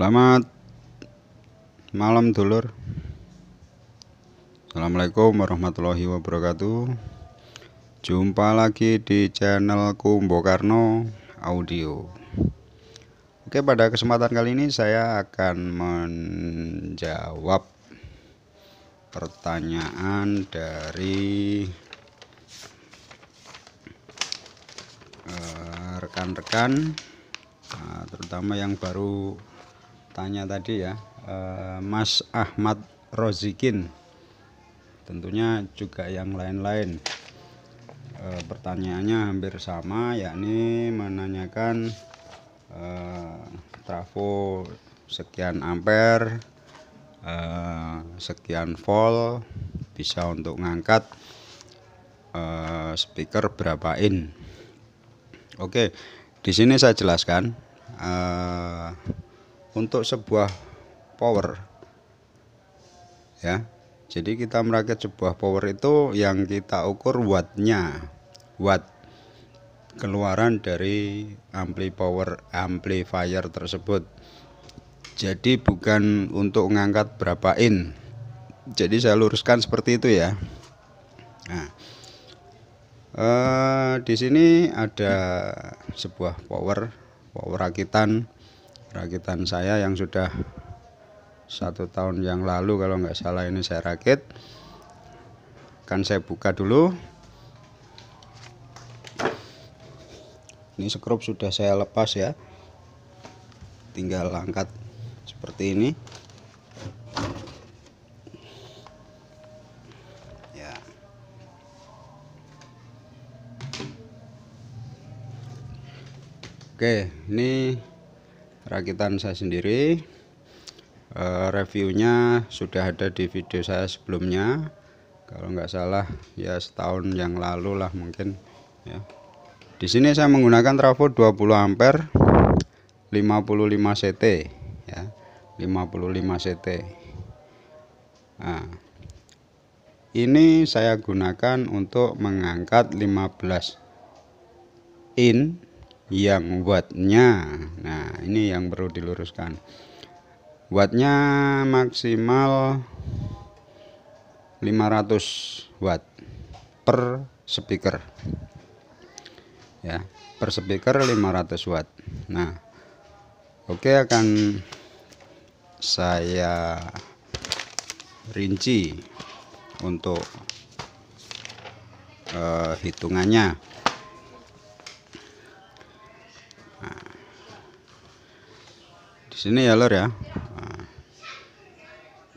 Selamat malam dulur. Assalamualaikum warahmatullahi wabarakatuh. Jumpa lagi di channel Kumbo Karno Audio. Oke, pada kesempatan kali ini saya akan menjawab pertanyaan dari eh, rekan-rekan uh, terutama yang baru tanya tadi ya eh, Mas Ahmad Rozikin tentunya juga yang lain-lain eh, pertanyaannya hampir sama yakni menanyakan eh, trafo sekian ampere sekian volt bisa untuk ngangkat speaker berapa in oke di sini saya jelaskan untuk sebuah power ya jadi kita merakit sebuah power itu yang kita ukur wattnya watt keluaran dari ampli power amplifier tersebut jadi bukan untuk mengangkat berapa in jadi saya luruskan seperti itu ya nah eh, di sini ada sebuah power power rakitan rakitan saya yang sudah satu tahun yang lalu kalau nggak salah ini saya rakit kan saya buka dulu ini skrup sudah saya lepas ya tinggal angkat seperti ini ya oke ini rakitan saya sendiri eh, reviewnya sudah ada di video saya sebelumnya kalau nggak salah ya setahun yang lalu lah mungkin ya di sini saya menggunakan trafo 20 ampere 55 CT ya 55 CT nah, ini saya gunakan untuk mengangkat 15 in yang wattnya nah ini yang perlu diluruskan wattnya maksimal 500 watt per speaker ya per speaker 500 watt nah oke okay, akan saya rinci untuk uh, hitungannya sini ya lor ya nah.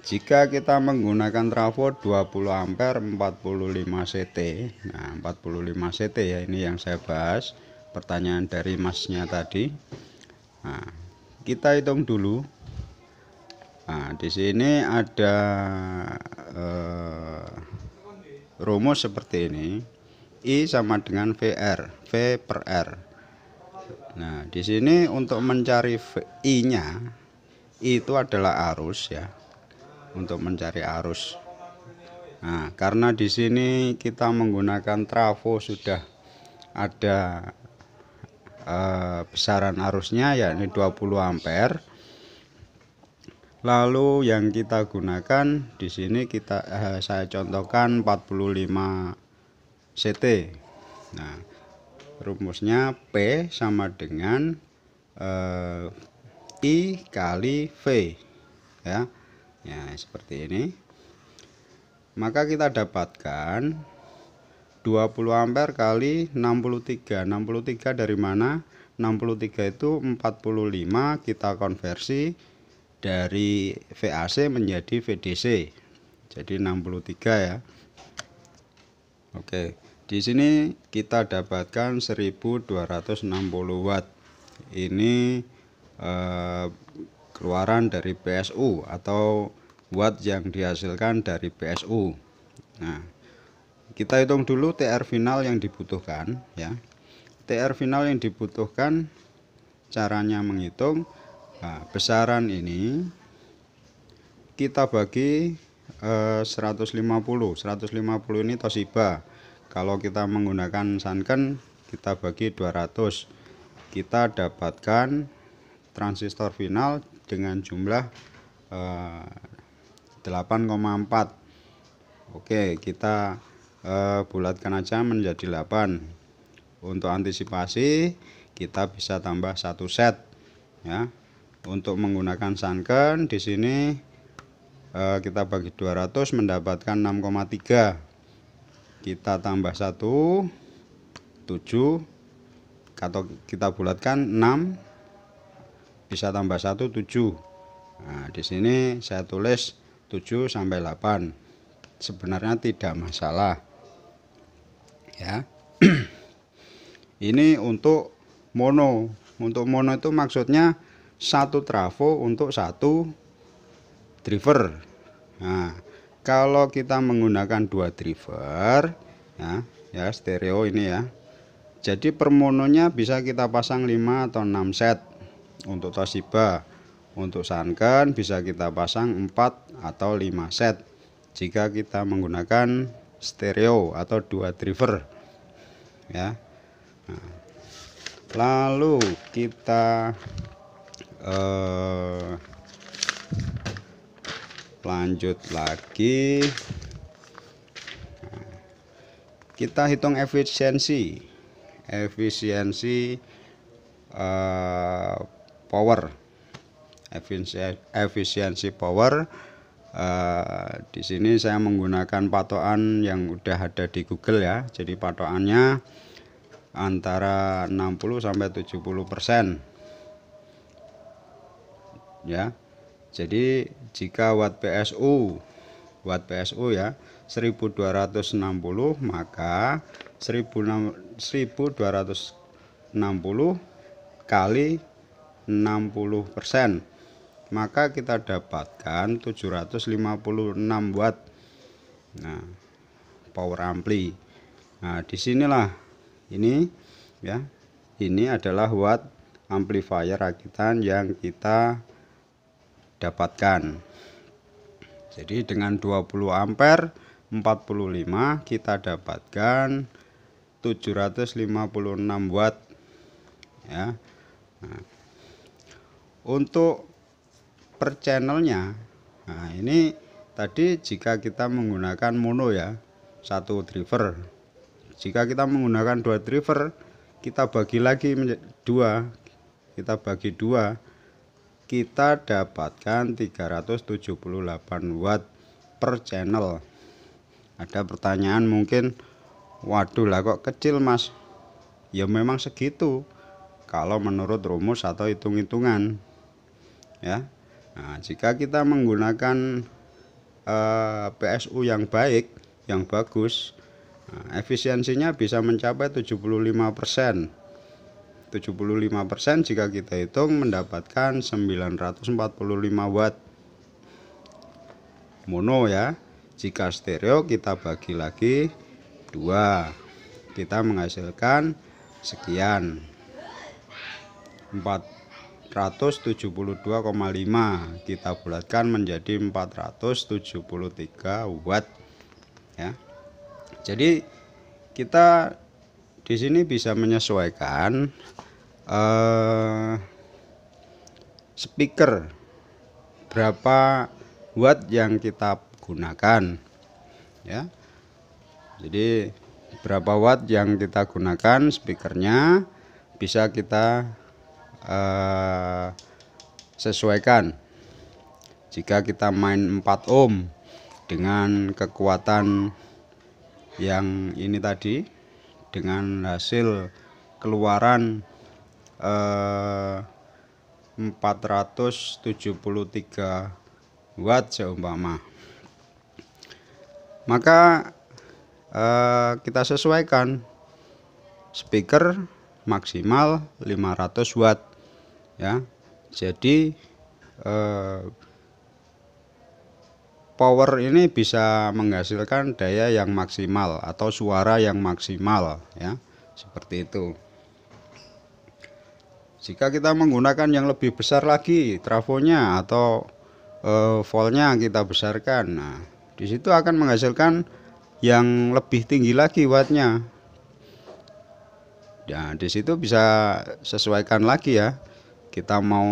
jika kita menggunakan trafo 20 ampere 45 CT nah 45 CT ya ini yang saya bahas pertanyaan dari masnya tadi nah, kita hitung dulu nah di sini ada eh, rumus seperti ini I sama dengan VR V per R Nah, di sini untuk mencari I-nya itu adalah arus ya. Untuk mencari arus. Nah, karena di sini kita menggunakan trafo sudah ada eh, besaran arusnya yakni 20 ampere. Lalu yang kita gunakan di sini kita eh, saya contohkan 45 CT. Nah, rumusnya P sama dengan eh, I kali V ya ya seperti ini maka kita dapatkan 20 ampere kali 63 63 dari mana 63 itu 45 kita konversi dari VAC menjadi VDC jadi 63 ya Oke di sini kita dapatkan 1260 watt. Ini eh, keluaran dari PSU atau watt yang dihasilkan dari PSU. Nah, kita hitung dulu TR final yang dibutuhkan ya. TR final yang dibutuhkan caranya menghitung nah, besaran ini kita bagi eh, 150. 150 ini Toshiba kalau kita menggunakan sunken kita bagi 200 kita dapatkan transistor final dengan jumlah eh, 8,4 Oke kita eh, bulatkan aja menjadi 8 untuk antisipasi kita bisa tambah satu set ya untuk menggunakan sunken di sini eh, kita bagi 200 mendapatkan 6,3 kita tambah satu tujuh atau kita bulatkan enam bisa tambah satu tujuh nah di sini saya tulis tujuh sampai delapan sebenarnya tidak masalah ya ini untuk mono untuk mono itu maksudnya satu trafo untuk satu driver nah kalau kita menggunakan dua driver ya ya stereo ini ya jadi permononya bisa kita pasang 5 atau 6 set untuk Toshiba untuk Sanken bisa kita pasang 4 atau 5 set jika kita menggunakan stereo atau dua driver ya nah, lalu kita eh, lanjut lagi nah, kita hitung efisiensi efisiensi uh, power efisiensi, efisiensi power Uh, di sini saya menggunakan patokan yang udah ada di Google ya. Jadi patokannya antara 60 sampai 70 persen. Ya, jadi jika watt PSU watt PSU ya 1260 maka 1260 kali 60 persen maka kita dapatkan 756 watt nah power ampli nah disinilah ini ya ini adalah watt amplifier rakitan yang kita dapatkan jadi dengan 20 ampere 45 kita dapatkan 756 watt ya nah, untuk per channelnya nah ini tadi jika kita menggunakan mono ya satu driver jika kita menggunakan dua driver kita bagi lagi dua kita bagi dua kita dapatkan 378 watt per channel ada pertanyaan mungkin waduh lah kok kecil mas ya memang segitu kalau menurut rumus atau hitung-hitungan ya nah, jika kita menggunakan eh, PSU yang baik yang bagus nah, efisiensinya bisa mencapai 75% 75% jika kita hitung mendapatkan 945 watt mono ya jika stereo kita bagi lagi dua kita menghasilkan sekian 472,5 kita bulatkan menjadi 473 watt ya jadi kita di sini bisa menyesuaikan Eh, speaker berapa watt yang kita gunakan ya jadi berapa watt yang kita gunakan speakernya bisa kita uh, sesuaikan jika kita main 4 ohm dengan kekuatan yang ini tadi dengan hasil keluaran 473 eh, watt seumpama maka eh, kita sesuaikan speaker maksimal 500 watt ya jadi eh, power ini bisa menghasilkan daya yang maksimal atau suara yang maksimal ya seperti itu jika kita menggunakan yang lebih besar lagi trafonya atau e, eh, volnya kita besarkan. Nah, di situ akan menghasilkan yang lebih tinggi lagi wattnya. Nah, di situ bisa sesuaikan lagi ya. Kita mau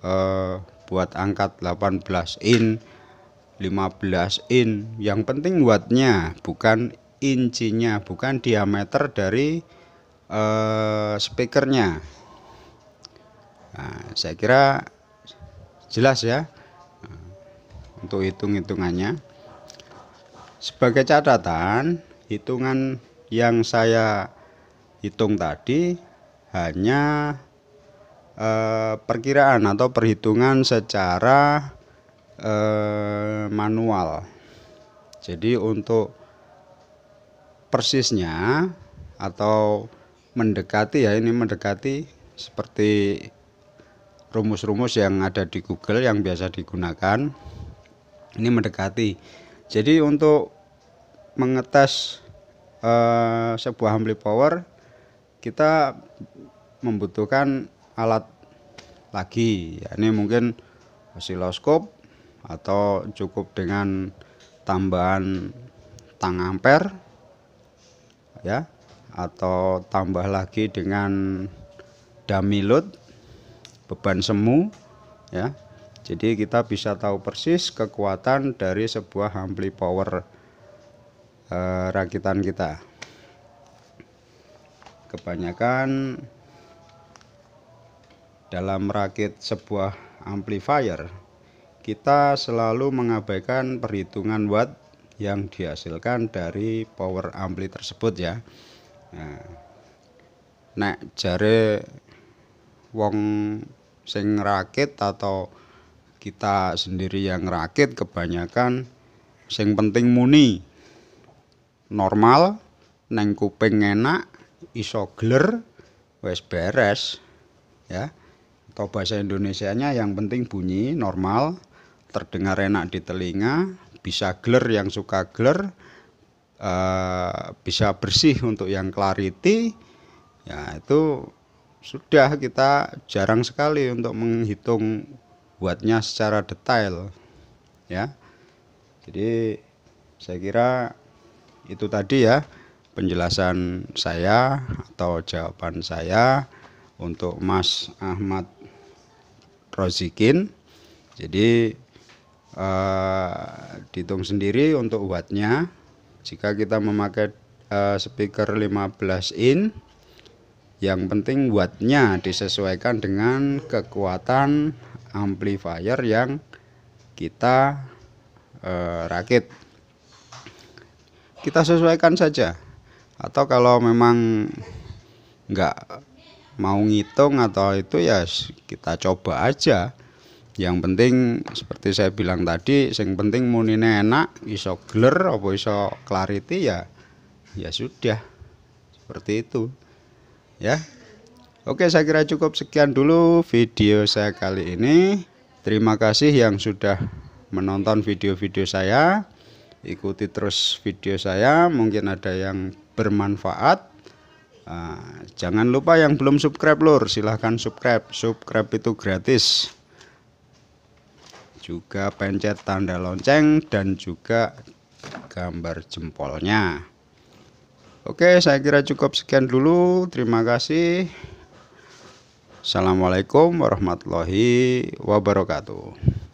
eh, buat angkat 18 in 15 in yang penting wattnya bukan incinya bukan diameter dari uh, speakernya saya kira jelas ya eh, untuk hitung-hitungannya sebagai catatan hitungan yang saya hitung tadi hanya eh, perkiraan atau perhitungan secara eh, manual jadi untuk persisnya atau mendekati ya ini mendekati seperti rumus-rumus yang ada di Google yang biasa digunakan ini mendekati jadi untuk mengetes eh, sebuah ampli power kita membutuhkan alat lagi ini mungkin osiloskop atau cukup dengan tambahan tang amper, ya atau tambah lagi dengan dummy load beban semu ya. Jadi kita bisa tahu persis kekuatan dari sebuah amplifier eh, rakitan kita. Kebanyakan dalam merakit sebuah amplifier kita selalu mengabaikan perhitungan watt yang dihasilkan dari power ampli tersebut ya nah, nek jare wong sing rakit atau kita sendiri yang rakit kebanyakan sing penting muni normal neng kuping enak iso gler wes beres ya atau bahasa Indonesia-nya yang penting bunyi normal terdengar enak di telinga bisa gler yang suka gler uh, bisa bersih untuk yang clarity ya itu sudah kita jarang sekali untuk menghitung buatnya secara detail ya jadi saya kira itu tadi ya penjelasan saya atau jawaban saya untuk Mas Ahmad Rozikin jadi eh, dihitung sendiri untuk wattnya jika kita memakai eh, speaker 15 in yang penting buatnya disesuaikan dengan kekuatan amplifier yang kita eh, rakit kita sesuaikan saja atau kalau memang nggak mau ngitung atau itu ya kita coba aja yang penting seperti saya bilang tadi yang penting munine enak iso gler apa iso clarity ya ya sudah seperti itu ya Oke saya kira cukup sekian dulu video saya kali ini terima kasih yang sudah menonton video-video saya ikuti terus video saya mungkin ada yang bermanfaat ah, jangan lupa yang belum subscribe lor silahkan subscribe subscribe itu gratis juga pencet tanda lonceng dan juga gambar jempolnya Oke, saya kira cukup sekian dulu. Terima kasih. Assalamualaikum warahmatullahi wabarakatuh.